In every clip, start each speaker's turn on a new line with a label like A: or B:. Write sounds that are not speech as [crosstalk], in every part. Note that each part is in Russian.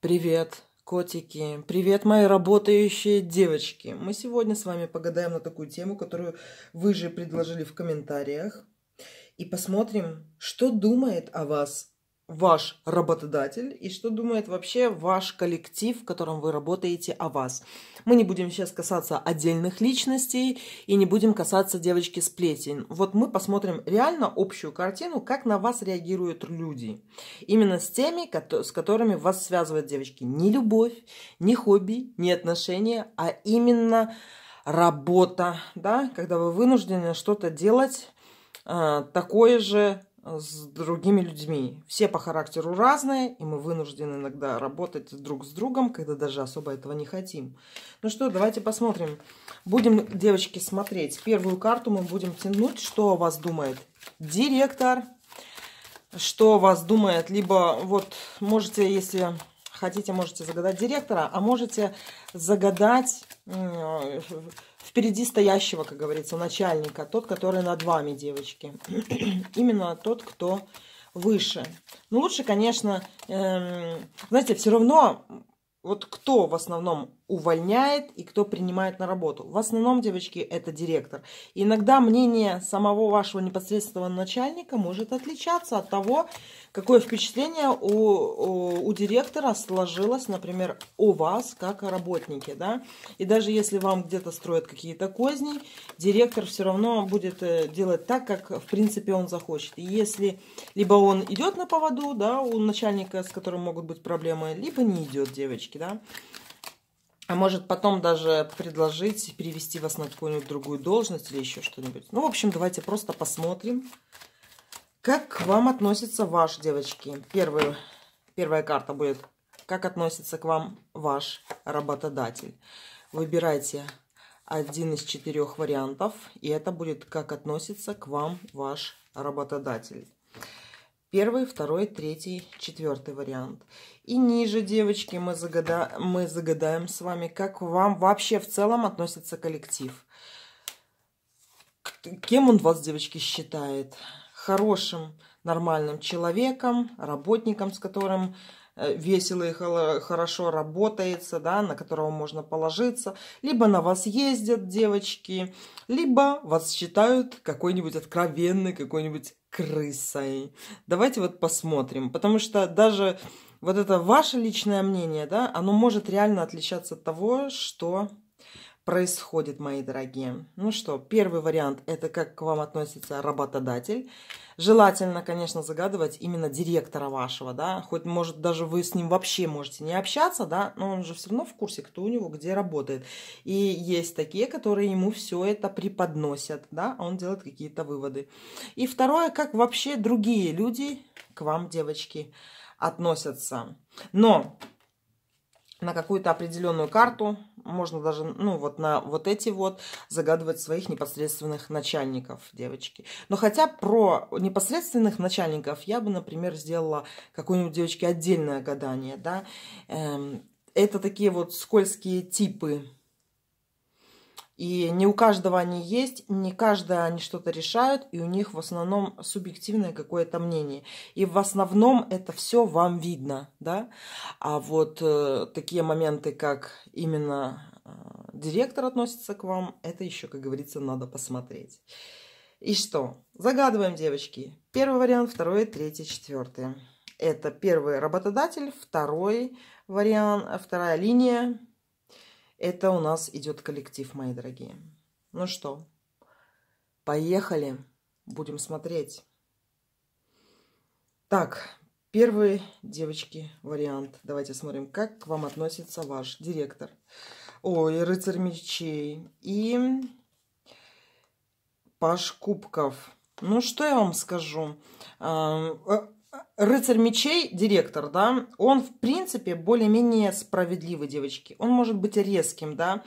A: Привет, котики. Привет, мои работающие девочки. Мы сегодня с вами погадаем на такую тему, которую вы же предложили в комментариях. И посмотрим, что думает о вас ваш работодатель и что думает вообще ваш коллектив, в котором вы работаете, о вас. Мы не будем сейчас касаться отдельных личностей и не будем касаться девочки сплетен. Вот мы посмотрим реально общую картину, как на вас реагируют люди. Именно с теми, с которыми вас связывают девочки. Не любовь, не хобби, не отношения, а именно работа, да, когда вы вынуждены что-то делать а, такое же с другими людьми. Все по характеру разные, и мы вынуждены иногда работать друг с другом, когда даже особо этого не хотим. Ну что, давайте посмотрим. Будем, девочки, смотреть. Первую карту мы будем тянуть, что о вас думает директор, что о вас думает, либо вот можете, если хотите, можете загадать директора, а можете загадать впереди стоящего, как говорится, начальника, тот, который над вами, девочки. [clears throat] Именно тот, кто выше. Ну, лучше, конечно, эм, знаете, все равно, вот кто в основном увольняет и кто принимает на работу. В основном, девочки, это директор. Иногда мнение самого вашего непосредственного начальника может отличаться от того, какое впечатление у, у, у директора сложилось, например, у вас, как о работнике. Да? И даже если вам где-то строят какие-то козни, директор все равно будет э, делать так, как, в принципе, он захочет. И если либо он идет на поводу да, у начальника, с которым могут быть проблемы, либо не идет, девочки. Да? А может потом даже предложить перевести вас на какую-нибудь другую должность или еще что-нибудь. Ну, в общем, давайте просто посмотрим, как к вам относятся ваш девочки. Первый, первая карта будет «Как относится к вам ваш работодатель?». Выбирайте один из четырех вариантов, и это будет «Как относится к вам ваш работодатель?». Первый, второй, третий, четвертый вариант. И ниже, девочки, мы, загада... мы загадаем с вами, как вам вообще в целом относится коллектив. Кем он вас, девочки, считает? Хорошим, нормальным человеком, работником, с которым Э, весело и хорошо работается, да, на которого можно положиться. Либо на вас ездят девочки, либо вас считают какой-нибудь откровенной, какой-нибудь крысой. Давайте вот посмотрим, потому что даже вот это ваше личное мнение, да, оно может реально отличаться от того, что происходит, мои дорогие? Ну что, первый вариант – это как к вам относится работодатель. Желательно, конечно, загадывать именно директора вашего, да, хоть, может, даже вы с ним вообще можете не общаться, да, но он же все равно в курсе, кто у него где работает. И есть такие, которые ему все это преподносят, да, а он делает какие-то выводы. И второе, как вообще другие люди к вам, девочки, относятся. Но на какую-то определенную карту можно даже, ну, вот на вот эти вот загадывать своих непосредственных начальников, девочки. Но хотя про непосредственных начальников я бы, например, сделала какой-нибудь девочке отдельное гадание, да. Эм, это такие вот скользкие типы, и не у каждого они есть, не каждое они что-то решают, и у них в основном субъективное какое-то мнение. И в основном это все вам видно, да. А вот э, такие моменты, как именно э, директор относится к вам, это еще, как говорится, надо посмотреть. И что? Загадываем, девочки. Первый вариант, второй, третий, четвертый. Это первый работодатель, второй вариант, вторая линия это у нас идет коллектив, мои дорогие. Ну что, поехали. Будем смотреть. Так, первые девочки, вариант. Давайте смотрим, как к вам относится ваш директор. Ой, рыцарь мечей. И паш кубков. Ну, что я вам скажу? Э, рыцарь мечей, директор, да, он, в принципе, более-менее справедливый, девочки. Он может быть резким, да,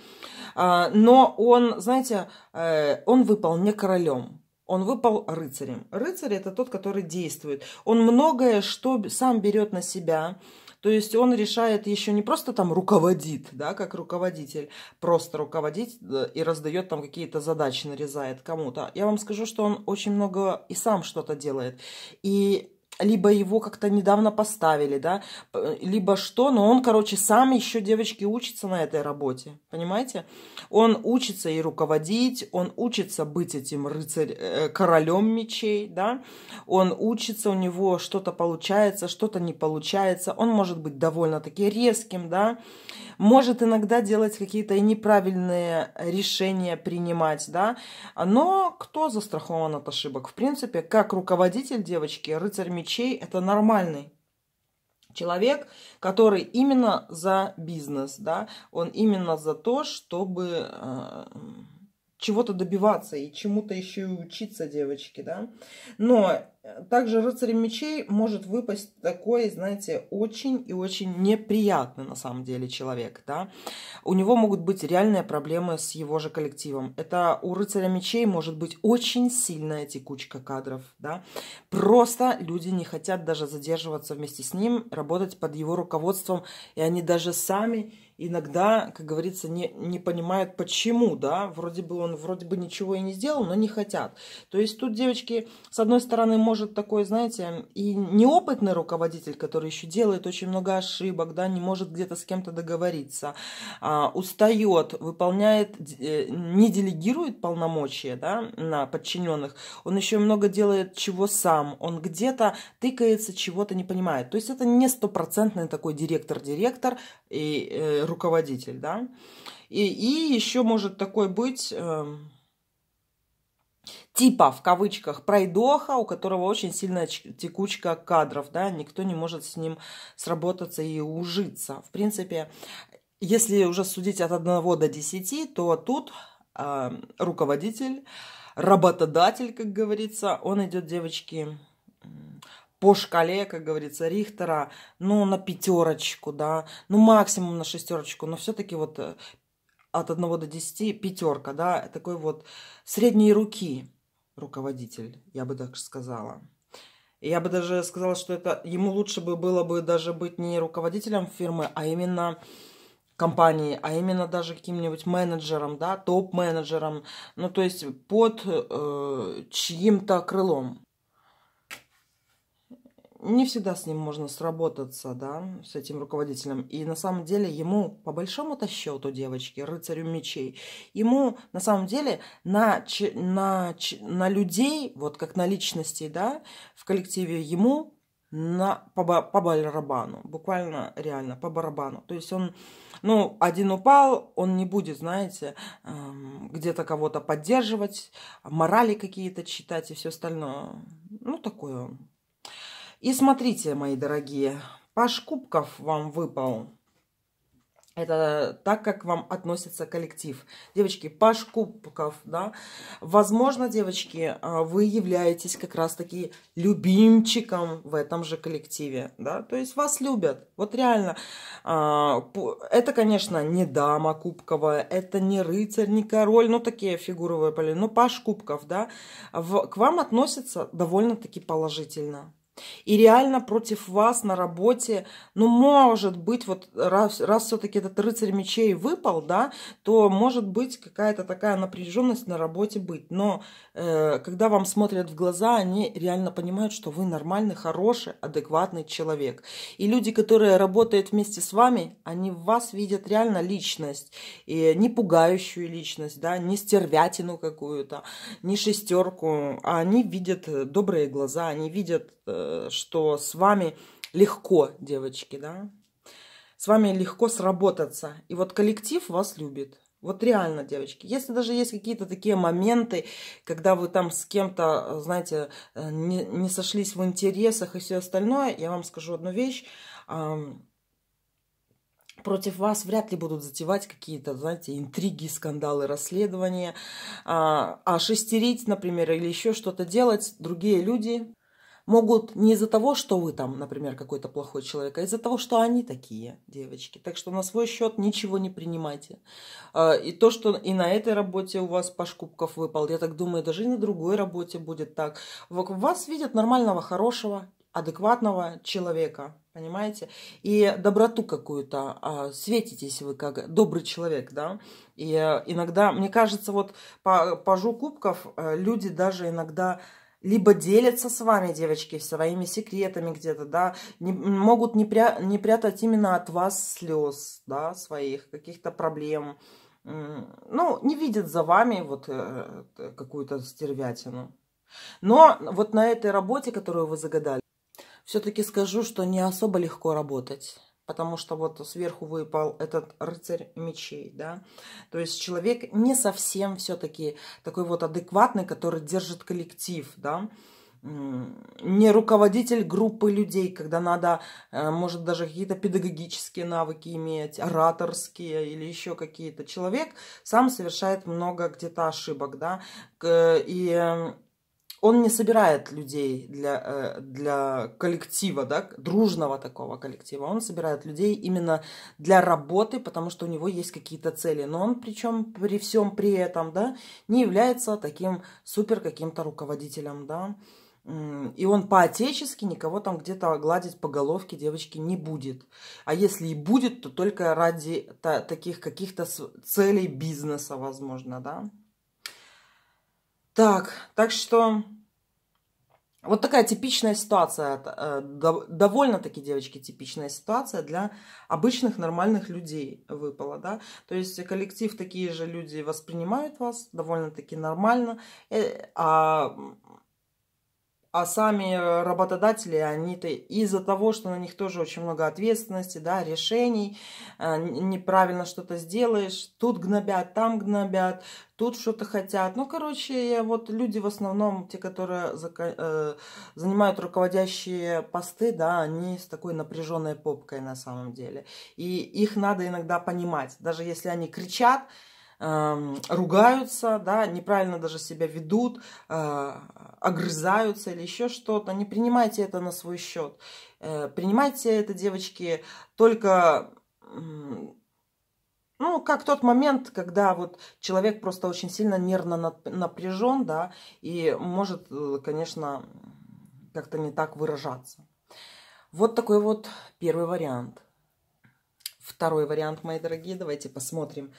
A: а, но он, знаете, э, он выпал не королем. Он выпал рыцарем. Рыцарь – это тот, который действует. Он многое что сам берет на себя, то есть он решает еще не просто там руководит, да, как руководитель, просто руководить и раздает там какие-то задачи, нарезает кому-то. Я вам скажу, что он очень много и сам что-то делает. И либо его как-то недавно поставили, да, либо что, но он, короче, сам еще, девочки, учится на этой работе, понимаете? Он учится и руководить, он учится быть этим рыцарь, э, королем мечей, да, он учится, у него что-то получается, что-то не получается, он может быть довольно-таки резким, да, может иногда делать какие-то неправильные решения принимать, да, но кто застрахован от ошибок? В принципе, как руководитель девочки, рыцарь мечей, москвичей – это нормальный человек, который именно за бизнес, да, он именно за то, чтобы э, чего-то добиваться и чему-то еще и учиться, девочки, да. Но также рыцарем мечей может выпасть такой, знаете, очень и очень неприятный на самом деле человек, да. У него могут быть реальные проблемы с его же коллективом. Это у рыцаря мечей может быть очень сильная текучка кадров, да. Просто люди не хотят даже задерживаться вместе с ним, работать под его руководством, и они даже сами иногда, как говорится, не, не понимают, почему, да, вроде бы он вроде бы ничего и не сделал, но не хотят. То есть тут девочки, с одной стороны, может такой, знаете, и неопытный руководитель, который еще делает очень много ошибок, да, не может где-то с кем-то договориться, а, устает, выполняет, э, не делегирует полномочия, да, на подчиненных, он еще много делает чего сам, он где-то тыкается, чего-то не понимает. То есть это не стопроцентный такой директор-директор и э, руководитель, да. И, и еще может такой быть... Э, типа, в кавычках, пройдоха, у которого очень сильная текучка кадров, да, никто не может с ним сработаться и ужиться. В принципе, если уже судить от 1 до 10, то тут э, руководитель, работодатель, как говорится, он идет, девочки, по шкале, как говорится, Рихтера, ну, на пятерочку, да, ну, максимум на шестерочку, но все-таки вот э, от 1 до 10 пятерка, да, такой вот средней руки руководитель, я бы так сказала. Я бы даже сказала, что это ему лучше бы было бы даже быть не руководителем фирмы, а именно компании, а именно даже каким-нибудь менеджером, да, топ-менеджером, ну то есть под э, чьим-то крылом не всегда с ним можно сработаться, да, с этим руководителем. И на самом деле ему, по большому-то счету, девочки, рыцарю мечей, ему на самом деле на, на, на людей, вот как на личностей, да, в коллективе, ему на, по, по барабану, буквально реально по барабану. То есть он, ну, один упал, он не будет, знаете, эм, где-то кого-то поддерживать, морали какие-то читать и все остальное. Ну, такое. он. И смотрите, мои дорогие, паш кубков вам выпал. Это так, как вам относится коллектив. Девочки, паш кубков, да. Возможно, девочки, а, вы являетесь как раз-таки любимчиком в этом же коллективе, да. То есть вас любят. Вот реально. А, это, конечно, не дама кубковая, это не рыцарь, не король, ну, такие фигуровые поля, но паш кубков, да. К вам относятся довольно-таки положительно. И реально против вас на работе, ну, может быть, вот раз, раз все-таки этот рыцарь мечей выпал, да, то может быть какая-то такая напряженность на работе быть. Но э, когда вам смотрят в глаза, они реально понимают, что вы нормальный, хороший, адекватный человек. И люди, которые работают вместе с вами, они в вас видят реально личность, и не пугающую личность, да, не стервятину какую-то, не шестерку, а они видят добрые глаза, они видят э, что с вами легко, девочки, да? С вами легко сработаться. И вот коллектив вас любит. Вот реально, девочки, если даже есть какие-то такие моменты, когда вы там с кем-то, знаете, э, не, не сошлись в интересах и все остальное, я вам скажу одну вещь. Против вас вряд ли будут затевать какие-то, знаете, интриги, скандалы, расследования. А, а шестерить, например, или еще что-то делать другие люди могут не из-за того, что вы там, например, какой-то плохой человек, а из-за того, что они такие девочки. Так что на свой счет ничего не принимайте. А, и то, что и на этой работе у вас Пашкубков выпал, я так думаю, даже и на другой работе будет так. Вас видят нормального, хорошего, адекватного человека, понимаете? И доброту какую-то, а, светитесь вы как добрый человек, да? И э, иногда, мне кажется, вот по, по кубков э, люди даже иногда либо делятся с вами, девочки, своими секретами где-то, да, не, могут не, пря, не прятать именно от вас слез, да, своих каких-то проблем, ну, не видят за вами вот э, э, какую-то стервятину. Но вот на этой работе, которую вы загадали, все-таки скажу, что не особо легко работать потому что вот сверху выпал этот рыцарь мечей, да. То есть человек не совсем все-таки такой вот адекватный, который держит коллектив, да не руководитель группы людей, когда надо, э, может, даже какие-то педагогические навыки иметь, ораторские или еще какие-то. Человек сам совершает много где-то ошибок, да, и э, он не собирает людей для, э, для коллектива, да, дружного такого коллектива. Он собирает людей именно для работы, потому что у него есть какие-то цели. Но он причем при всем при этом, да, не является таким супер каким-то руководителем, да. И он по-отечески никого там где-то гладить по головке девочки не будет. А если и будет, то только ради таких каких-то целей бизнеса, возможно, да. Так, так что вот такая типичная ситуация, э, довольно-таки, девочки, типичная ситуация для обычных нормальных людей выпала, да. То есть коллектив, такие же люди воспринимают вас довольно-таки нормально, э, а а сами э, работодатели, они-то из-за того, что на них тоже очень много ответственности, да, решений, э, неправильно что-то сделаешь, тут гнобят, там гнобят, тут что-то хотят. Ну, короче, вот люди в основном, те, которые э, занимают руководящие посты, да, они с такой напряженной попкой на самом деле. И их надо иногда понимать. Даже если они кричат, Эм, ругаются, да, неправильно даже себя ведут, э, огрызаются или еще что-то. Не принимайте это на свой счет. Э, принимайте это, девочки, только... ну, как тот момент, когда вот человек просто очень сильно нервно напряжен, да, и может, э, конечно, как-то не так выражаться. Вот такой вот первый вариант. Второй вариант, мои дорогие, давайте посмотрим.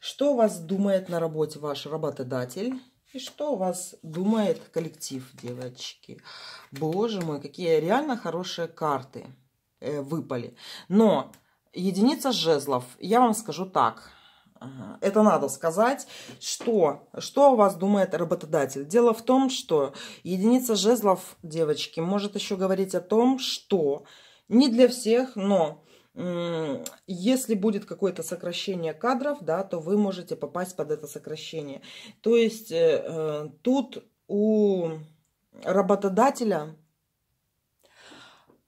A: Что о вас думает на работе ваш работодатель? И что у вас думает коллектив, девочки? Боже мой, какие реально хорошие карты э, выпали. Но единица жезлов, я вам скажу так. Это надо сказать, что, что у вас думает работодатель. Дело в том, что единица жезлов, девочки, может еще говорить о том, что не для всех, но если будет какое-то сокращение кадров, да, то вы можете попасть под это сокращение. То есть э, тут у работодателя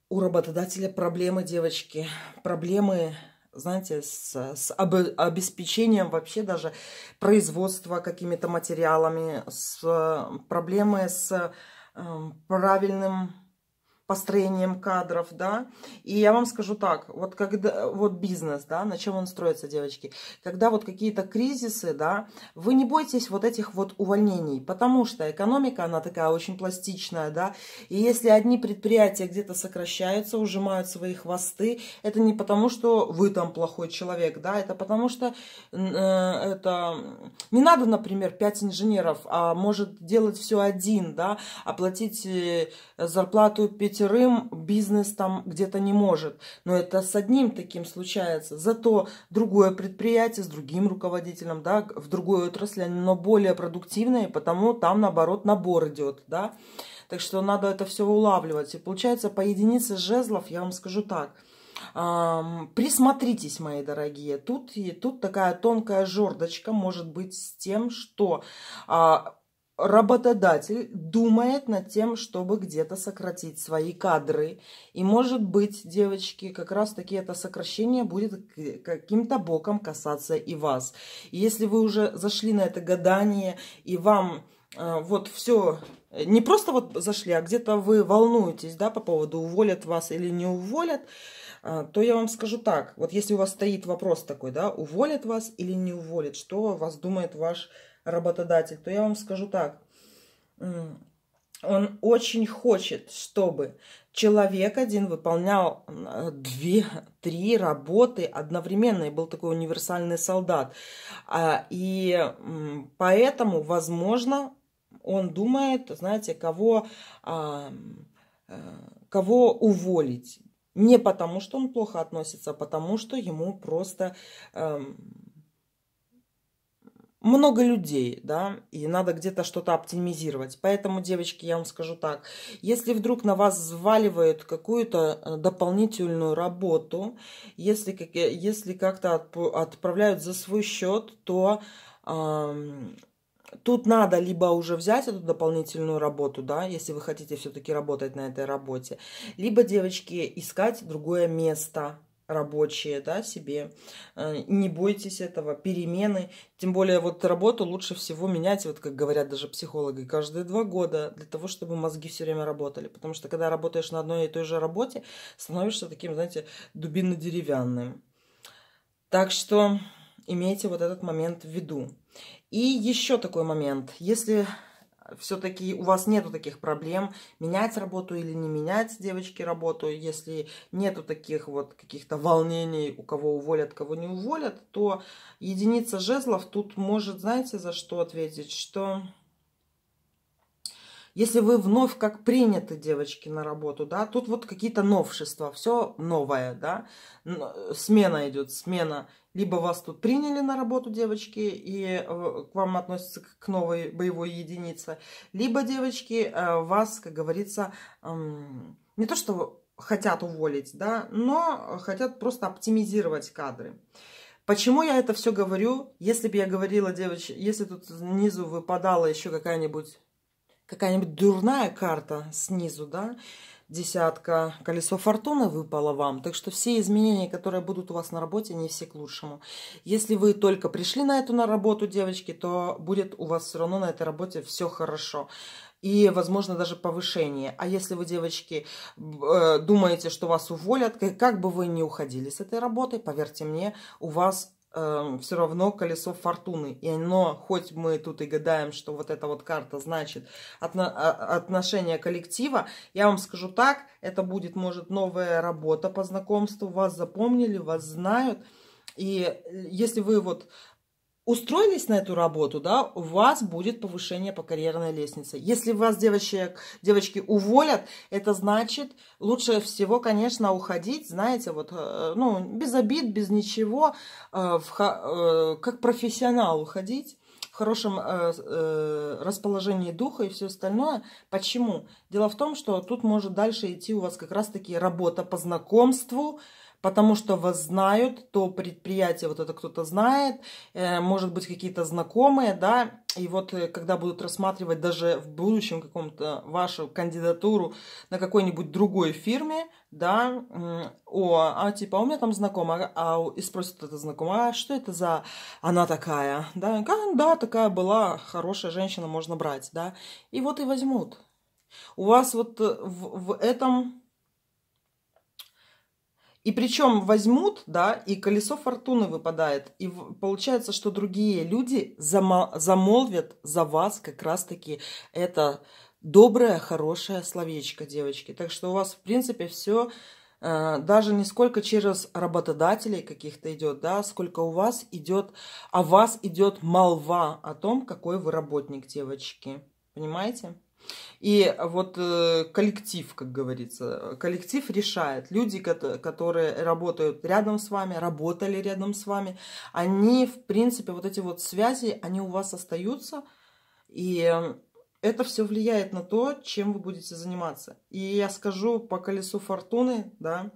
A: у работодателя проблемы, девочки, проблемы, знаете, с, с обеспечением вообще даже производства какими-то материалами, с э, проблемы с э, правильным построением кадров, да. И я вам скажу так, вот когда, вот бизнес, да, на чем он строится, девочки, когда вот какие-то кризисы, да, вы не бойтесь вот этих вот увольнений, потому что экономика, она такая очень пластичная, да, и если одни предприятия где-то сокращаются, ужимают свои хвосты, это не потому, что вы там плохой человек, да, это потому что э, это не надо, например, пять инженеров, а может делать все один, да, оплатить э, зарплату 5 шестерым бизнес там где-то не может. Но это с одним таким случается. Зато другое предприятие с другим руководителем, да, в другой отрасли, оно более продуктивное, потому там, наоборот, набор идет, да. Так что надо это все улавливать. И получается, по единице жезлов, я вам скажу так, присмотритесь, мои дорогие. Тут, и тут такая тонкая жердочка может быть с тем, что а, работодатель думает над тем, чтобы где-то сократить свои кадры. И может быть, девочки, как раз таки это сокращение будет каким-то боком касаться и вас. И если вы уже зашли на это гадание, и вам э, вот все э, не просто вот зашли, а где-то вы волнуетесь, да, по поводу уволят вас или не уволят, э, то я вам скажу так, вот если у вас стоит вопрос такой, да, уволят вас или не уволят, что вас думает ваш работодатель, то я вам скажу так. Он очень хочет, чтобы человек один выполнял э, две, три работы одновременно. И был такой универсальный солдат. А, и поэтому, возможно, он думает, знаете, кого, а, э, кого уволить. Не потому, что он плохо относится, а потому, что ему просто эм, много людей, да, и надо где-то что-то оптимизировать. Поэтому, девочки, я вам скажу так, если вдруг на вас взваливают какую-то э, дополнительную работу, если, э, если как-то отправляют за свой счет, то э, тут надо либо уже взять эту дополнительную работу, да, если вы хотите все-таки работать на этой работе, либо, девочки, искать другое место, рабочие, да, себе. Э, не бойтесь этого, перемены. Тем более вот работу лучше всего менять, вот как говорят даже психологи, каждые два года для того, чтобы мозги все время работали. Потому что когда работаешь на одной и той же работе, становишься таким, знаете, дубинно-деревянным. Так что имейте вот этот момент в виду. И еще такой момент. Если все-таки у вас нету таких проблем, менять работу или не менять, девочки, работу, если нету таких вот каких-то волнений, у кого уволят, кого не уволят, то единица жезлов тут может, знаете, за что ответить, что... Если вы вновь как приняты, девочки, на работу, да, тут вот какие-то новшества, все новое, да, смена идет, смена либо вас тут приняли на работу, девочки, и э, к вам относятся к новой боевой единице, либо, девочки, э, вас, как говорится, эм, не то что хотят уволить, да, но хотят просто оптимизировать кадры. Почему я это все говорю? Если бы я говорила, девочки, если тут снизу выпадала еще какая-нибудь какая-нибудь дурная карта снизу, да, десятка, колесо фортуны выпало вам. Так что все изменения, которые будут у вас на работе, не все к лучшему. Если вы только пришли на эту на работу, девочки, то будет у вас все равно на этой работе все хорошо и, возможно, даже повышение. А если вы, девочки, э, думаете, что вас уволят, как бы вы ни уходили с этой работы, поверьте мне, у вас Эм, все равно колесо фортуны. И оно, хоть мы тут и гадаем, что вот эта вот карта значит отно а, отношение коллектива, я вам скажу так, это будет, может, новая работа по знакомству, вас запомнили, вас знают. И если вы вот устроились на эту работу, да, у вас будет повышение по карьерной лестнице. Если вас, девочек, девочки, уволят, это значит, лучше всего, конечно, уходить, знаете, вот, э, ну, без обид, без ничего, э, в, э, как профессионал уходить, в хорошем расположении духа и все остальное. Почему? Дело в том, что тут может дальше идти у вас как раз-таки работа по знакомству, потому что вас знают, то предприятие вот это кто-то знает, э, может быть, какие-то знакомые, да, и вот э, когда будут рассматривать даже в будущем каком-то вашу кандидатуру на какой-нибудь другой фирме, да, о, а типа, а у меня там знакомая, а, а и спросят это знакомая, а что это за она такая, да, а, да, такая была, хорошая женщина, можно брать, да, и вот и возьмут. У вас вот э, в, в этом и причем возьмут, да, и колесо фортуны выпадает. И получается, что другие люди замолвят за вас как раз-таки это доброе, хорошее словечко, девочки. Так что у вас, в принципе, все э, даже не сколько через работодателей каких-то идет, да, сколько у вас идет, а вас идет молва о том, какой вы работник, девочки. Понимаете? И вот э, коллектив, как говорится, коллектив решает. Люди, которые работают рядом с вами, работали рядом с вами, они, в принципе, вот эти вот связи, они у вас остаются. И эм, это все влияет на то, чем вы будете заниматься. И я скажу по колесу фортуны, да,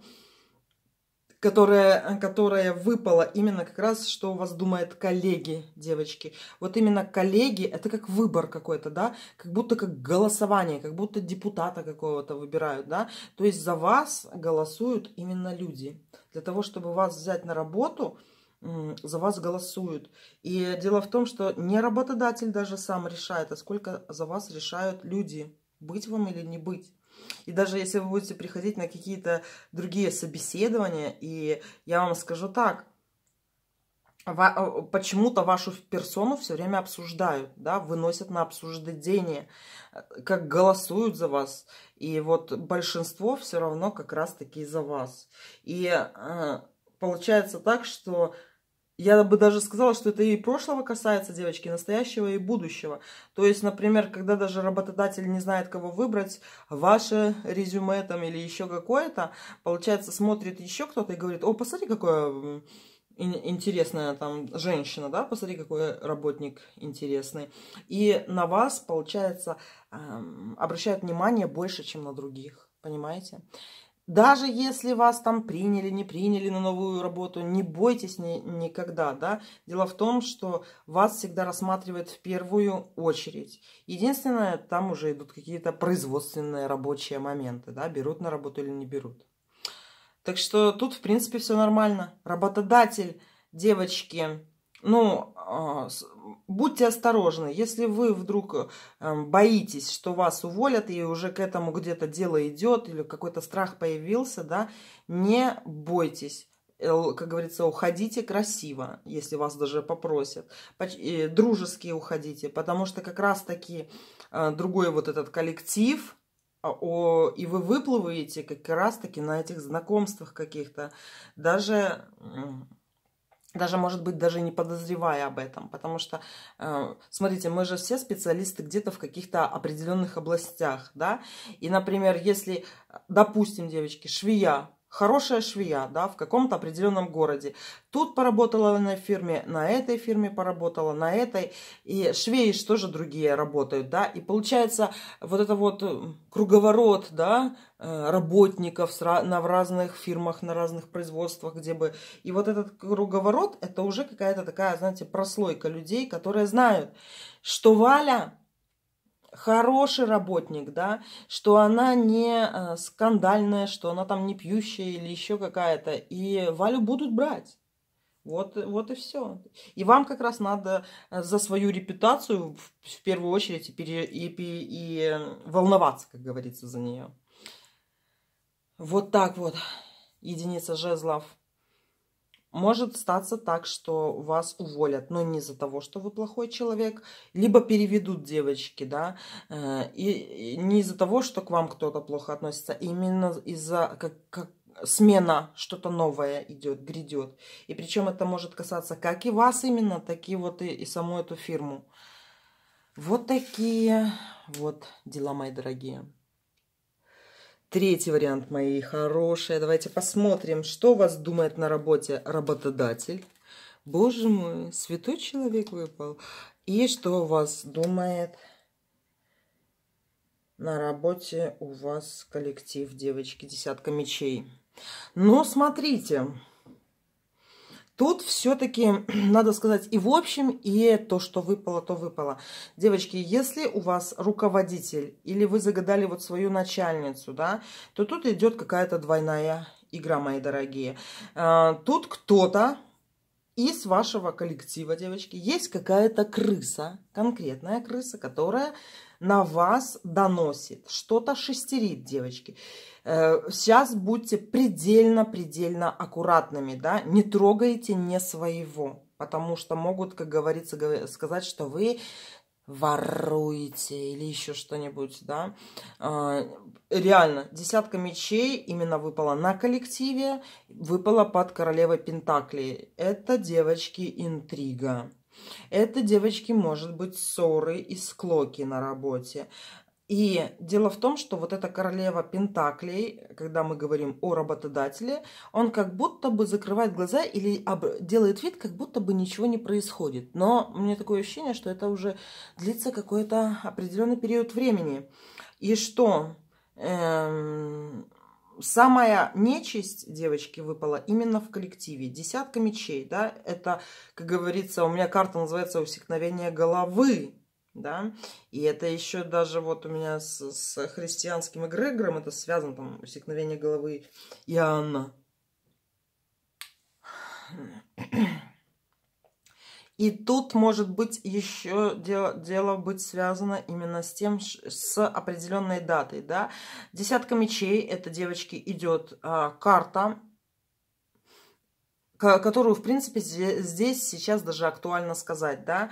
A: которая, которая выпала именно как раз, что у вас думают коллеги, девочки. Вот именно коллеги, это как выбор какой-то, да, как будто как голосование, как будто депутата какого-то выбирают, да. То есть за вас голосуют именно люди. Для того, чтобы вас взять на работу, за вас голосуют. И дело в том, что не работодатель даже сам решает, а сколько за вас решают люди, быть вам или не быть. И даже если вы будете приходить на какие-то другие собеседования, и я вам скажу так, э, почему-то вашу персону все время обсуждают, да, выносят на обсуждение, э, как голосуют за вас. И вот большинство все равно как раз-таки за вас. И э, получается так, что я бы даже сказала, что это и прошлого касается, девочки, и настоящего, и будущего. То есть, например, когда даже работодатель не знает, кого выбрать, ваше резюме там или еще какое-то, получается, смотрит еще кто-то и говорит, о, посмотри, какое интересная там женщина, да, посмотри, какой работник интересный. И на вас, получается, эм, обращают внимание больше, чем на других, понимаете? Даже если вас там приняли, не приняли на новую работу, не бойтесь ни, никогда, да. Дело в том, что вас всегда рассматривают в первую очередь. Единственное, там уже идут какие-то производственные рабочие моменты, да, берут на работу или не берут. Так что тут, в принципе, все нормально. Работодатель, девочки, ну, а, будьте осторожны, если вы вдруг эм, боитесь, что вас уволят, и уже к этому где-то дело идет, или какой-то страх появился, да, не бойтесь как говорится, уходите красиво, если вас даже попросят. Дружески уходите, потому что как раз-таки э, другой вот этот коллектив, а, и вы выплываете как раз-таки на этих знакомствах каких-то. Даже даже, может быть, даже не подозревая об этом. Потому что, э, смотрите, мы же все специалисты где-то в каких-то определенных областях, да. И, например, если, э, допустим, девочки, швея хорошая швея, да, в каком-то определенном городе. Тут поработала на фирме, на этой фирме поработала, на этой. И швеи тоже другие работают, да. И получается вот это вот э, круговорот, да, э, работников на разных фирмах, на разных производствах, где бы... И вот этот круговорот, это уже какая-то такая, знаете, прослойка людей, которые знают, что Валя хороший работник, да, что она не э, скандальная, что она там не пьющая или еще какая-то. И Валю будут брать. Вот, вот и все. И вам как раз надо э, за свою репутацию в первую очередь и, пере, и, и волноваться, как говорится, за нее. Вот так вот. Единица жезлов может статься так, что вас уволят, но не из-за того, что вы плохой человек, либо переведут девочки, да, э, и не из-за того, что к вам кто-то плохо относится, а именно из-за как, как смена, что-то новое идет, грядет. И причем это может касаться как и вас именно, так и вот и, и саму эту фирму. Вот такие вот дела, мои дорогие. Третий вариант моей хороший. Давайте посмотрим, что вас думает на работе работодатель. Боже мой, святой человек выпал. И что вас думает на работе у вас коллектив девочки десятка мечей. Но смотрите, Тут все-таки [clears throat] надо сказать и в общем, и то, что выпало, то выпало. Девочки, если у вас руководитель или вы загадали вот свою начальницу, да, то тут идет какая-то двойная игра, мои дорогие. А, тут кто-то из вашего коллектива, девочки, есть какая-то крыса, конкретная крыса, которая на вас доносит, что-то шестерит, девочки. Девочки. Э, сейчас будьте предельно-предельно аккуратными, да, не трогайте не своего, потому что могут, как говорится, сказать, что вы воруете или еще что-нибудь, да. Э, реально, десятка мечей именно выпала на коллективе, выпала под королевой Пентакли. Это, девочки, интрига. Это, девочки, может быть ссоры и склоки на работе. И дело в том, что вот эта королева Пентаклей, когда мы говорим о работодателе, он как будто бы закрывает глаза или делает вид, как будто бы ничего не происходит. Но у меня такое ощущение, что это уже длится какой-то определенный период времени. И что эм, самая нечисть, девочки, выпала именно в коллективе. Десятка мечей, да, это, как говорится, у меня карта называется «Усекновение головы» да, и это еще даже вот у меня с, с христианским эгрегором, это связано там усекновение головы Иоанна. И тут может быть еще дело, дело быть связано именно с тем, с определенной датой, да. Десятка мечей, это, девочки, идет а, карта, которую, в принципе, здесь сейчас даже актуально сказать, да.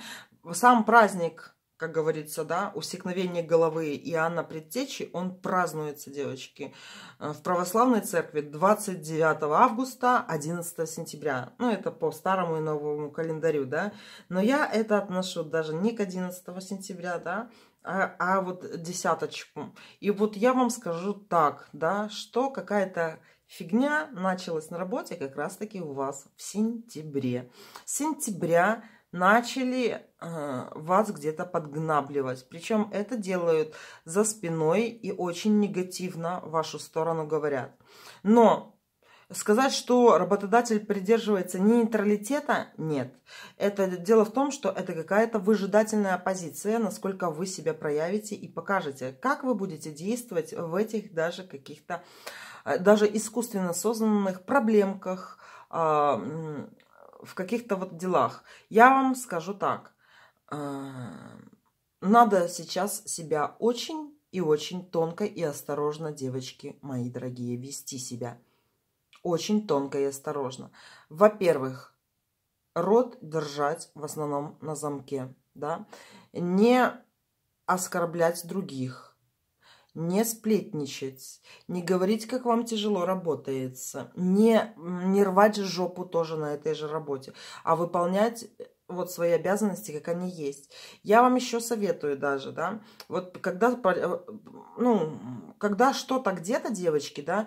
A: Сам праздник как говорится, да, усекновение головы Иоанна Предтечи, он празднуется, девочки, э, в православной церкви 29 августа, 11 сентября. Ну, это по старому и новому календарю, да. Но я это отношу даже не к 11 сентября, да, а, а вот десяточку. И вот я вам скажу так, да, что какая-то фигня началась на работе как раз-таки у вас в сентябре. С сентября начали э, вас где-то подгнабливать. Причем это делают за спиной и очень негативно в вашу сторону говорят. Но сказать, что работодатель придерживается нейтралитета, нет. Это дело в том, что это какая-то выжидательная позиция, насколько вы себя проявите и покажете, как вы будете действовать в этих даже каких-то, э, даже искусственно созданных проблемках, а, в каких-то вот делах. Я вам скажу так. Э, надо сейчас себя очень и очень тонко и осторожно, девочки мои дорогие, вести себя. Очень тонко и осторожно. Во-первых, рот держать в основном на замке, да, не оскорблять других – не сплетничать, не говорить, как вам тяжело работается, не, не рвать жопу тоже на этой же работе, а выполнять э, вот свои обязанности, как они есть. Я вам еще советую даже, да, вот когда, э, ну, когда что-то где-то, девочки, да,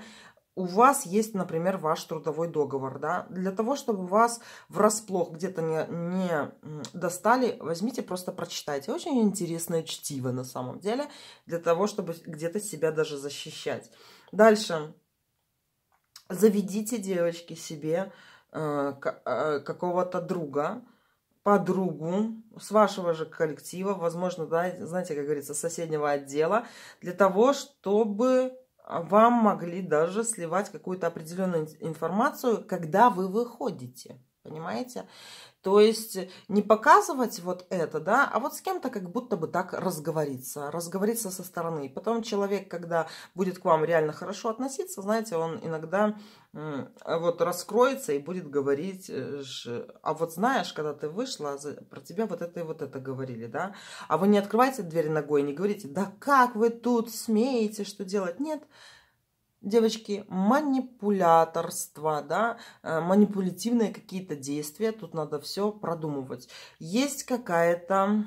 A: у вас есть, например, ваш трудовой договор, да, для того, чтобы вас врасплох где-то не, не достали, возьмите, просто прочитайте. Очень интересное чтиво на самом деле, для того, чтобы где-то себя даже защищать. Дальше. Заведите, девочки, себе э, э, какого-то друга, подругу с вашего же коллектива, возможно, да, знаете, как говорится, соседнего отдела, для того, чтобы а вам могли даже сливать какую-то определенную информацию, когда вы выходите. Понимаете? То есть э, не показывать вот это, да, а вот с кем-то как будто бы так разговориться, разговориться со стороны. И потом человек, когда будет к вам реально хорошо относиться, знаете, он иногда а вот раскроется и будет говорить, э, а вот знаешь, когда ты вышла, про тебя вот это и вот это говорили, да, а вы не открываете дверь ногой, не говорите, да как вы тут смеете, что делать, нет, нет девочки, манипуляторство, да, э, манипулятивные какие-то действия, тут надо все продумывать. Есть какая-то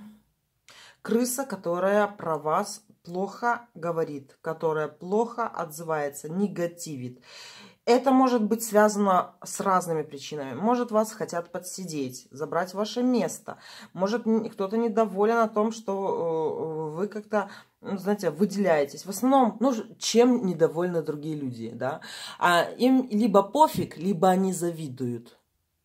A: крыса, которая про вас плохо говорит, которая плохо отзывается, негативит. Это может быть связано с разными причинами. Может, вас хотят подсидеть, забрать ваше место. Может, кто-то недоволен о том, что э, вы как-то ну, знаете, выделяетесь. В основном, ну, чем недовольны другие люди, да. А им либо пофиг, либо они завидуют.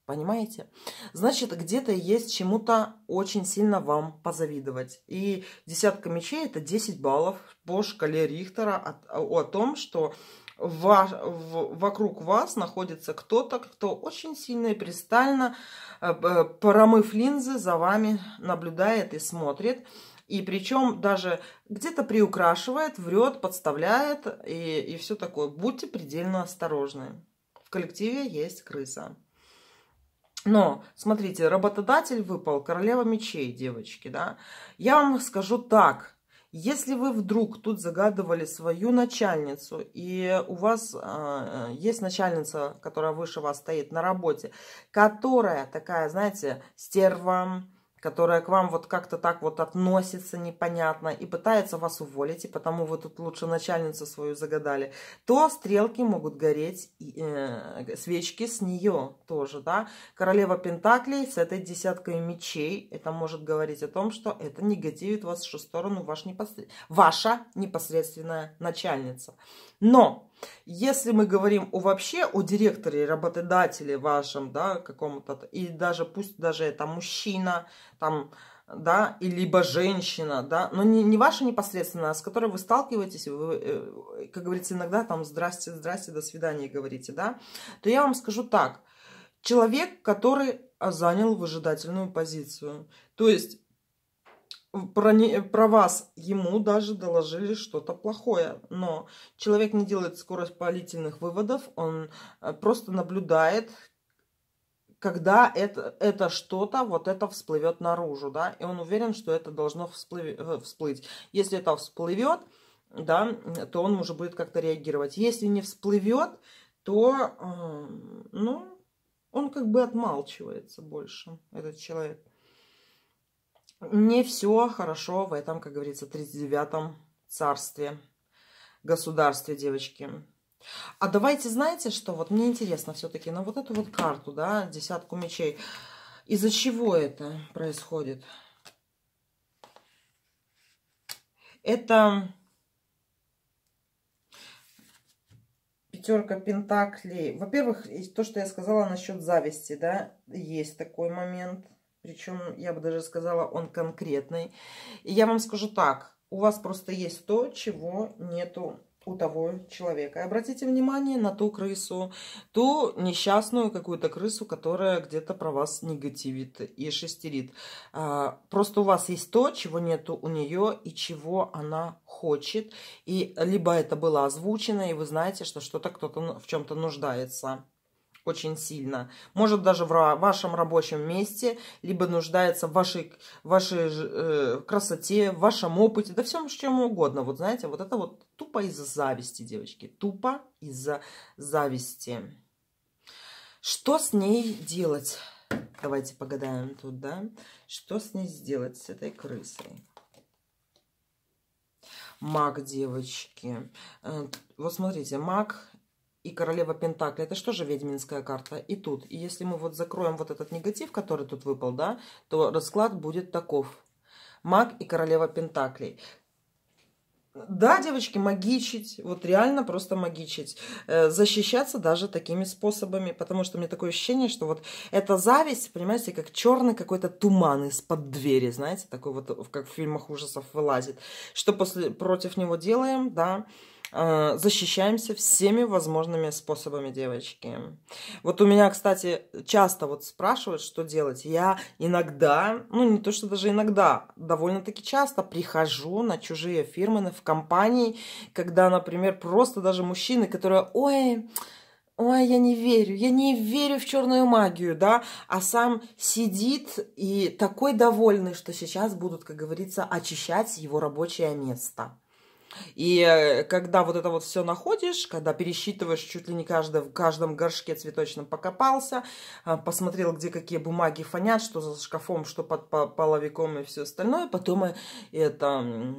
A: Понимаете? Значит, где-то есть чему-то очень сильно вам позавидовать. И десятка мечей – это 10 баллов по шкале Рихтера о, о, том, что ваш, в, вокруг вас находится кто-то, кто очень сильно и пристально, э, э, промыв линзы, за вами наблюдает и смотрит – и причем даже где-то приукрашивает, врет, подставляет и, и все такое. Будьте предельно осторожны. В коллективе есть крыса. Но, смотрите, работодатель выпал, королева мечей, девочки, да. Я вам скажу так, если вы вдруг тут загадывали свою начальницу, и у вас э, есть начальница, которая выше вас стоит на работе, которая такая, знаете, стерва, которая к вам вот как-то так вот относится непонятно и пытается вас уволить, и потому вы тут лучше начальницу свою загадали, то стрелки могут гореть, э, свечки с нее тоже, да. Королева Пентаклей с этой десяткой мечей, это может говорить о том, что это негативит вас в сторону ваш непосред... ваша непосредственная начальница. Но если мы говорим о вообще о директоре, работодателе вашем, да, какому-то, и даже пусть даже это мужчина, там, да, и либо женщина, да, но не, не ваша непосредственно а с которой вы сталкиваетесь, вы, э, как говорится, иногда там «здрасте, здрасте, до свидания» говорите, да, то я вам скажу так, человек, который а, занял выжидательную позицию, то есть про, не, про вас ему даже доложили что-то плохое. Но человек не делает скорость палительных выводов, он э, просто наблюдает, когда это, это что-то, вот это всплывет наружу, да, и он уверен, что это должно всплыв, э, всплыть. Если это всплывет, да, то он уже будет как-то реагировать. Если не всплывет, то, э, ну, он как бы отмалчивается больше, этот человек не все хорошо в этом, как говорится, 39-м царстве, государстве, девочки. А давайте, знаете что, вот мне интересно все-таки на вот эту вот карту, да, десятку мечей, из-за чего это происходит? Это пятерка пентаклей. Во-первых, то, что я сказала насчет зависти, да, есть такой момент – причем, я бы даже сказала, он конкретный. И я вам скажу так. У вас просто есть то, чего нету у того человека. И обратите внимание на ту крысу, ту несчастную какую-то крысу, которая где-то про вас негативит и шестерит. А, просто у вас есть то, чего нету у нее и чего она хочет. И либо это было озвучено, и вы знаете, что что-то кто-то в чем-то нуждается очень сильно. Может даже в вашем рабочем месте, либо нуждается в вашей, вашей э, красоте, в вашем опыте, да всем чем угодно. Вот знаете, вот это вот тупо из-за зависти, девочки. Тупо из-за зависти. Что с ней делать? Давайте погадаем тут, да? Что с ней сделать, с этой крысой? Маг, девочки. Э, вот смотрите, маг и королева Пентакли. Это что же ведьминская карта? И тут. И если мы вот закроем вот этот негатив, который тут выпал, да, то расклад будет таков. Маг и королева Пентаклей. Да, девочки, магичить, вот реально просто магичить, э, защищаться даже такими способами, потому что у меня такое ощущение, что вот эта зависть, понимаете, как черный какой-то туман из-под двери, знаете, такой вот, как в фильмах ужасов вылазит, что после, против него делаем, да, Э, защищаемся всеми возможными способами, девочки. Вот у меня, кстати, часто вот спрашивают, что делать. Я иногда, ну не то, что даже иногда, довольно-таки часто прихожу на чужие фирмы, в компании, когда, например, просто даже мужчины, которые, ой, ой, я не верю, я не верю в черную магию, да, а сам сидит и такой довольный, что сейчас будут, как говорится, очищать его рабочее место. И э, когда вот это вот все находишь, когда пересчитываешь чуть ли не каждое, в каждом горшке цветочном покопался, э, посмотрел, где какие бумаги фонят, что за шкафом, что под половиком и все остальное, потом это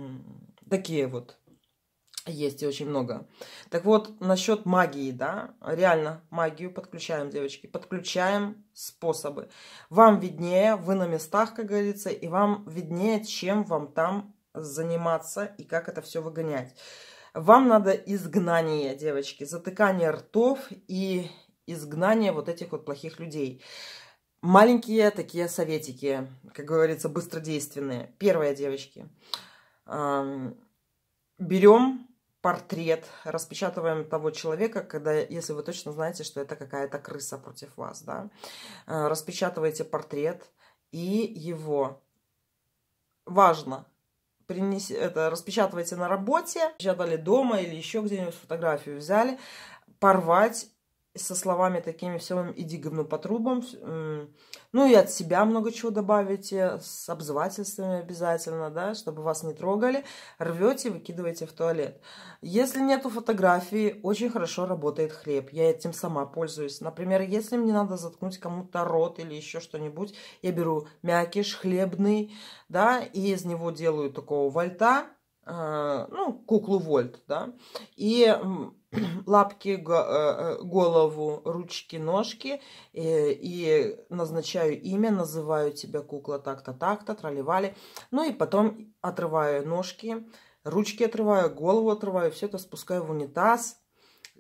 A: такие вот есть и очень много. Так вот, насчет магии, да, реально магию подключаем, девочки, подключаем способы. Вам виднее, вы на местах, как говорится, и вам виднее, чем вам там заниматься и как это все выгонять. Вам надо изгнание, девочки, затыкание ртов и изгнание вот этих вот плохих людей. Маленькие такие советики, как говорится, быстродейственные. Первое, девочки, берем портрет, распечатываем того человека, когда, если вы точно знаете, что это какая-то крыса против вас, да, э, распечатываете портрет и его. Важно, принес... это, распечатывайте на работе, печатали дома или еще где-нибудь фотографию взяли, порвать со словами такими все иди говно по трубам. Ну и от себя много чего добавите, э, с обзывательствами обязательно, да, чтобы вас не трогали. Рвете, выкидываете в туалет. Если нету фотографии, очень хорошо работает хлеб. Я этим сама пользуюсь. Например, если мне надо заткнуть кому-то рот или еще что-нибудь, я беру мякиш хлебный, да, и из него делаю такого вольта, э, ну, куклу вольт, да, и [clears throat] лапки, э, э, голову, ручки, ножки э, и назначаю имя, называю тебя кукла так-то, так-то, тролливали. Ну и потом отрываю ножки, ручки отрываю, голову отрываю, все это спускаю в унитаз.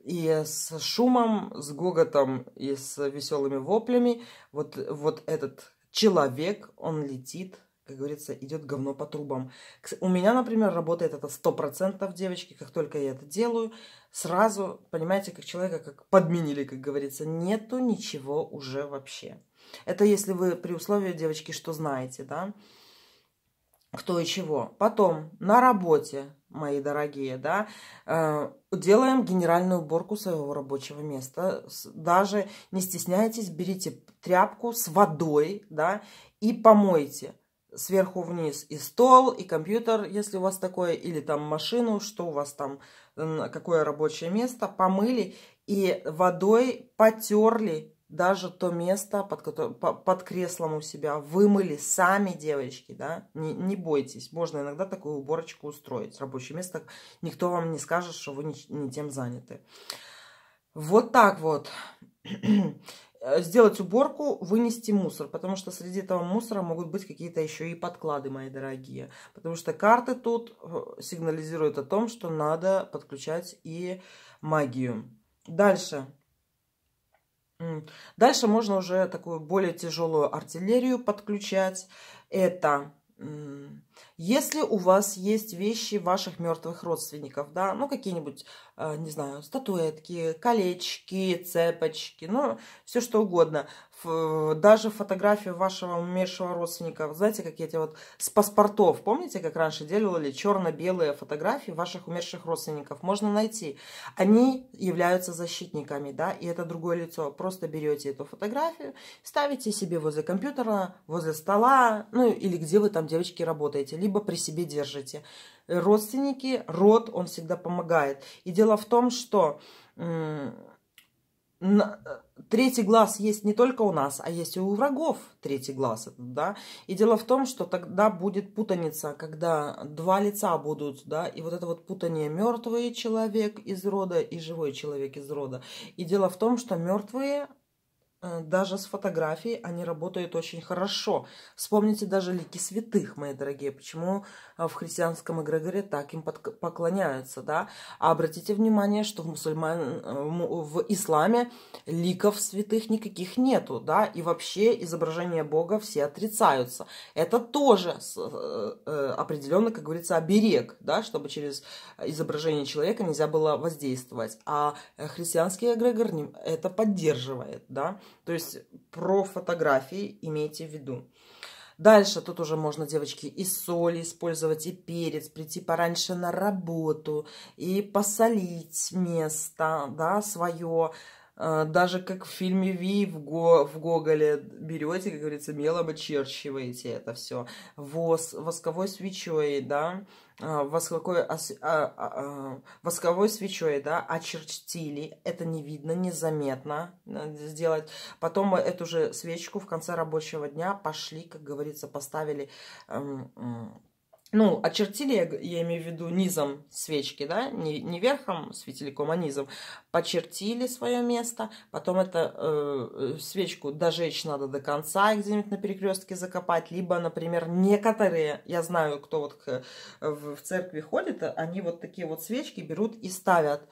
A: И с шумом, с гоготом и с веселыми воплями вот, вот этот человек, он летит как говорится, идет говно по трубам. У меня, например, работает это сто процентов, девочки, как только я это делаю, сразу, понимаете, как человека как подменили, как говорится, нету ничего уже вообще. Это если вы при условии, девочки, что знаете, да, кто и чего. Потом на работе, мои дорогие, да, э, делаем генеральную уборку своего рабочего места. Даже не стесняйтесь, берите тряпку с водой, да, и помойте сверху вниз и стол, и компьютер, если у вас такое, или там машину, что у вас там, какое рабочее место, помыли и водой потерли даже то место под, под креслом у себя, вымыли сами, девочки, да, не, не бойтесь, можно иногда такую уборочку устроить, рабочее место, никто вам не скажет, что вы не, не тем заняты. Вот так вот. [clears throat] Э, сделать уборку, вынести мусор, потому что среди этого мусора могут быть какие-то еще и подклады, мои дорогие. Потому что карты тут э, сигнализируют о том, что надо подключать и магию. Дальше. Дальше можно уже такую более тяжелую артиллерию подключать. Это если у вас есть вещи ваших мертвых родственников, да, ну какие-нибудь, э, не знаю, статуэтки, колечки, цепочки, ну все что угодно, даже фотографию вашего умершего родственника, знаете, как эти вот с паспортов, помните, как раньше делали черно-белые фотографии ваших умерших родственников, можно найти. Они являются защитниками, да, и это другое лицо. Просто берете эту фотографию, ставите себе возле компьютера, возле стола, ну или где вы там, девочки, работаете, либо при себе держите. Родственники, род, он всегда помогает. И дело в том, что третий глаз есть не только у нас, а есть и у врагов третий глаз. Да? И дело в том, что тогда будет путаница, когда два лица будут, да, и вот это вот путание мертвый человек из рода и живой человек из рода. И дело в том, что мертвые Э, даже с фотографией они работают очень хорошо. Вспомните даже лики святых, мои дорогие, почему э, в христианском эгрегоре так им под, поклоняются, да? А обратите внимание, что в мусульман, э, в исламе ликов святых никаких нету, да? И вообще изображения Бога все отрицаются. Это тоже определенно, как говорится, оберег, да, чтобы через изображение человека нельзя было воздействовать. А христианский эгрегор это поддерживает, да? То есть про фотографии имейте в виду. Дальше тут уже можно, девочки, и соль использовать, и перец, прийти пораньше на работу, и посолить место, да, свое. Э, даже как в фильме Ви в, Го, в Гоголе берете, как говорится, мелом очерчиваете это все. вос восковой свечой, да, Э, восковой, а, а, а, восковой свечой, да, очертили, это не видно, незаметно э, сделать. Потом эту же свечку в конце рабочего дня пошли, как говорится, поставили эм, ну, очертили, я имею в виду низом свечки, да, не, не верхом светильком, а низом, почертили свое место, потом это э, э, свечку дожечь надо до конца, где-нибудь на перекрестке закопать, либо, например, некоторые, я знаю, кто вот к, в, в церкви ходит, э, они вот такие вот свечки берут и ставят,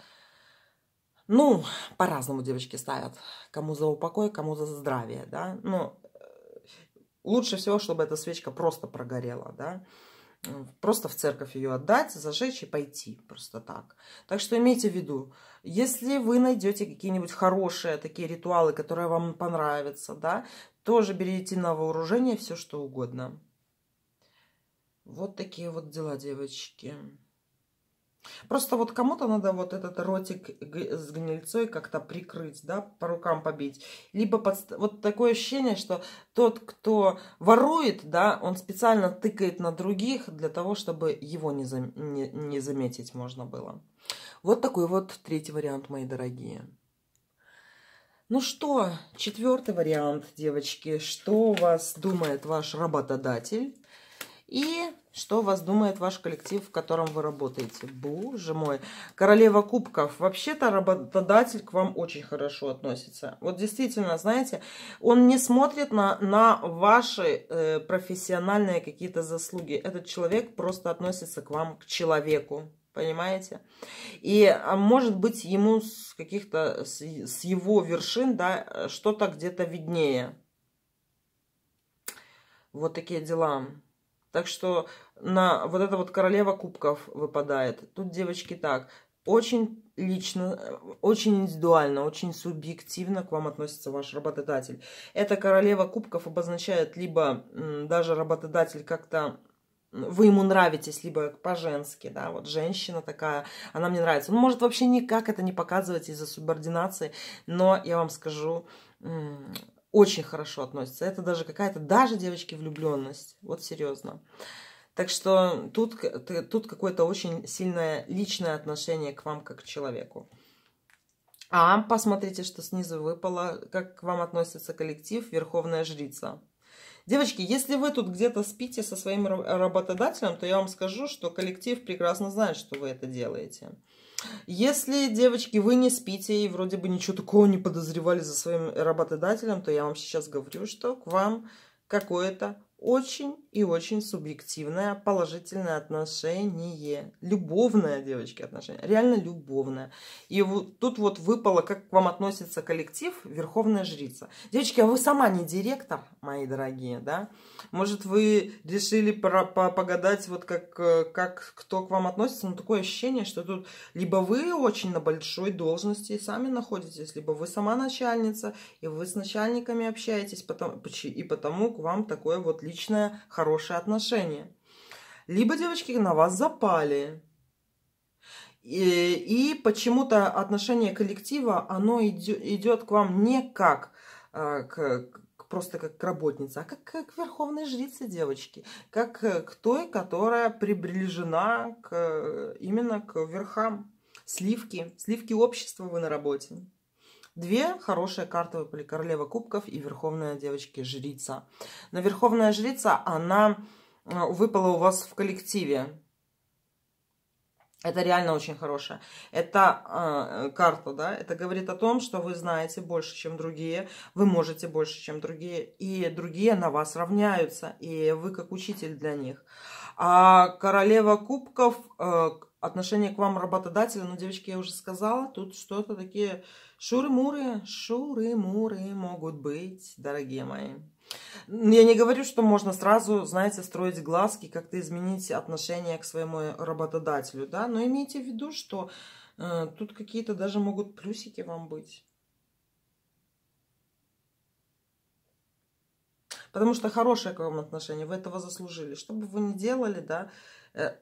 A: ну, по-разному девочки ставят, кому за упокой, кому за здравие, да, но ну, э, лучше всего, чтобы эта свечка просто прогорела, да, просто в церковь ее отдать, зажечь и пойти просто так. Так что имейте в виду, если вы найдете какие-нибудь хорошие такие ритуалы, которые вам понравятся, да, тоже берите на вооружение все, что угодно. Вот такие вот дела, девочки. Просто вот кому-то надо вот этот ротик с гнильцой как-то прикрыть, да, по рукам побить. Либо под... вот такое ощущение, что тот, кто ворует, да, он специально тыкает на других для того, чтобы его не, зам... не, не заметить можно было. Вот такой вот третий вариант, мои дорогие. Ну что, четвертый вариант, девочки. Что у вас думает ваш работодатель? И что вас думает ваш коллектив, в котором вы работаете? Боже мой. Королева кубков. Вообще-то работодатель к вам очень хорошо относится. Вот действительно, знаете, он не смотрит на, на ваши э, профессиональные какие-то заслуги. Этот человек просто относится к вам, к человеку. Понимаете? И а, может быть ему с каких-то, с, с его вершин, да, что-то где-то виднее. Вот такие дела. Так что на вот эта вот королева кубков выпадает. Тут девочки так. Очень лично, очень индивидуально, очень субъективно к вам относится ваш работодатель. Эта королева кубков обозначает либо даже работодатель как-то вы ему нравитесь, либо по-женски, да, вот женщина такая, она мне нравится. Он может вообще никак это не показывать из-за субординации, но я вам скажу, очень хорошо относится. Это даже какая-то, даже девочки, влюбленность. Вот серьезно. Так что тут, тут какое-то очень сильное личное отношение к вам как к человеку. А посмотрите, что снизу выпало, как к вам относится коллектив «Верховная жрица». Девочки, если вы тут где-то спите со своим работодателем, то я вам скажу, что коллектив прекрасно знает, что вы это делаете. Если, девочки, вы не спите и вроде бы ничего такого не подозревали за своим работодателем, то я вам сейчас говорю, что к вам какое-то очень и очень субъективное положительное отношение. Любовное, девочки, отношение. Реально любовное. И вот тут вот выпало, как к вам относится коллектив, верховная жрица. Девочки, а вы сама не директор, мои дорогие, да? Может, вы решили про погадать, вот как, э, как кто к вам относится, но ну, такое ощущение, что тут либо вы очень на большой должности и сами находитесь, либо вы сама начальница, и вы с начальниками общаетесь, потом, и потому к вам такое вот личное хорошее хорошие отношения. Либо девочки на вас запали. И, и почему-то отношение коллектива, оно идет к вам не как а, к, просто как к работнице, а как, как к верховной жрице девочки, как к той, которая приближена к, именно к верхам сливки, сливки общества вы на работе. Две хорошие карты выпали. Королева кубков и Верховная девочки-жрица. на Верховная жрица, она э, выпала у вас в коллективе. Это реально очень хорошая. Это э, карта, да, это говорит о том, что вы знаете больше, чем другие, вы можете больше, чем другие, и другие на вас равняются, и вы как учитель для них. А королева кубков э, отношение к вам работодателя, но девочки, я уже сказала, тут что-то такие шуры-муры, шуры-муры могут быть, дорогие мои. Я не говорю, что можно сразу, знаете, строить глазки, как-то изменить отношение к своему работодателю, да, но имейте в виду, что э, тут какие-то даже могут плюсики вам быть. Потому что хорошее к вам отношение, вы этого заслужили. Что бы вы ни делали, да, Э,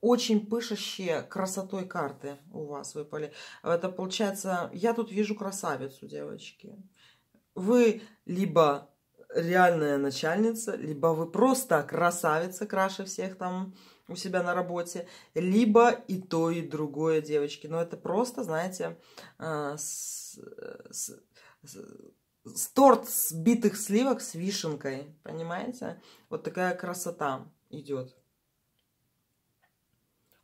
A: очень пышащие красотой карты у вас выпали. Это получается, я тут вижу красавицу, девочки. Вы либо реальная начальница, либо вы просто красавица, краше всех там у себя на работе, либо и то, и другое, девочки. Но это просто, знаете, э, с, с, с, с торт сбитых сливок с вишенкой, понимаете? Вот такая красота идет.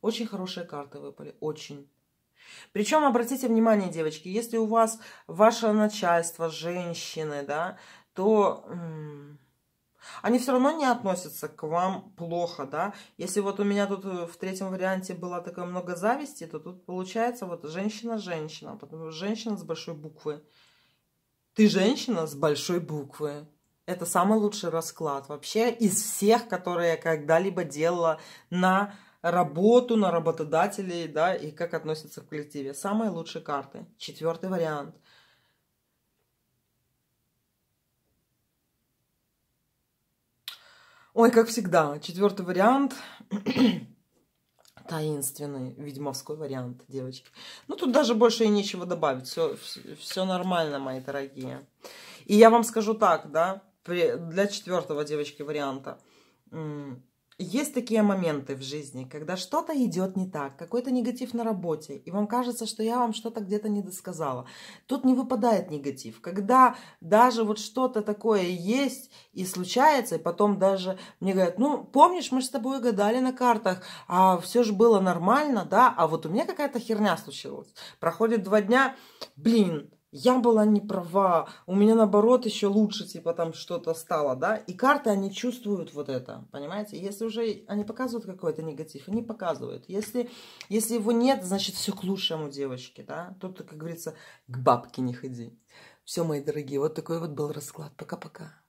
A: Очень хорошие карты выпали, очень. Причем, обратите внимание, девочки, если у вас ваше начальство, женщины, да, то они все равно не относятся к вам плохо, да. Если вот у меня тут э, в третьем варианте было такое много зависти, то тут получается вот женщина-женщина, а потому что женщина с большой буквы. Ты женщина с большой буквы. Это самый лучший расклад вообще из всех, которые я когда-либо делала на работу на работодателей, да, и как относятся в коллективе. Самые лучшие карты. Четвертый вариант. Ой, как всегда, четвертый вариант [clears throat] таинственный ведьмовской вариант, девочки. Ну, тут даже больше и нечего добавить. Все, все, все нормально, мои дорогие. И я вам скажу так, да, для четвертого, девочки, варианта. Есть такие моменты в жизни, когда что-то идет не так, какой-то негатив на работе, и вам кажется, что я вам что-то где-то не досказала. Тут не выпадает негатив. Когда даже вот что-то такое есть и случается, и потом даже мне говорят, ну, помнишь, мы с тобой гадали на картах, а все же было нормально, да, а вот у меня какая-то херня случилась. Проходит два дня, блин, я была не права, у меня наоборот еще лучше, типа там что-то стало, да, и карты, они чувствуют вот это, понимаете, если уже они показывают какой-то негатив, они показывают, если, если его нет, значит все к лучшему, девочки, да, тут, как говорится, к бабке не ходи. Все, мои дорогие, вот такой вот был расклад, пока-пока.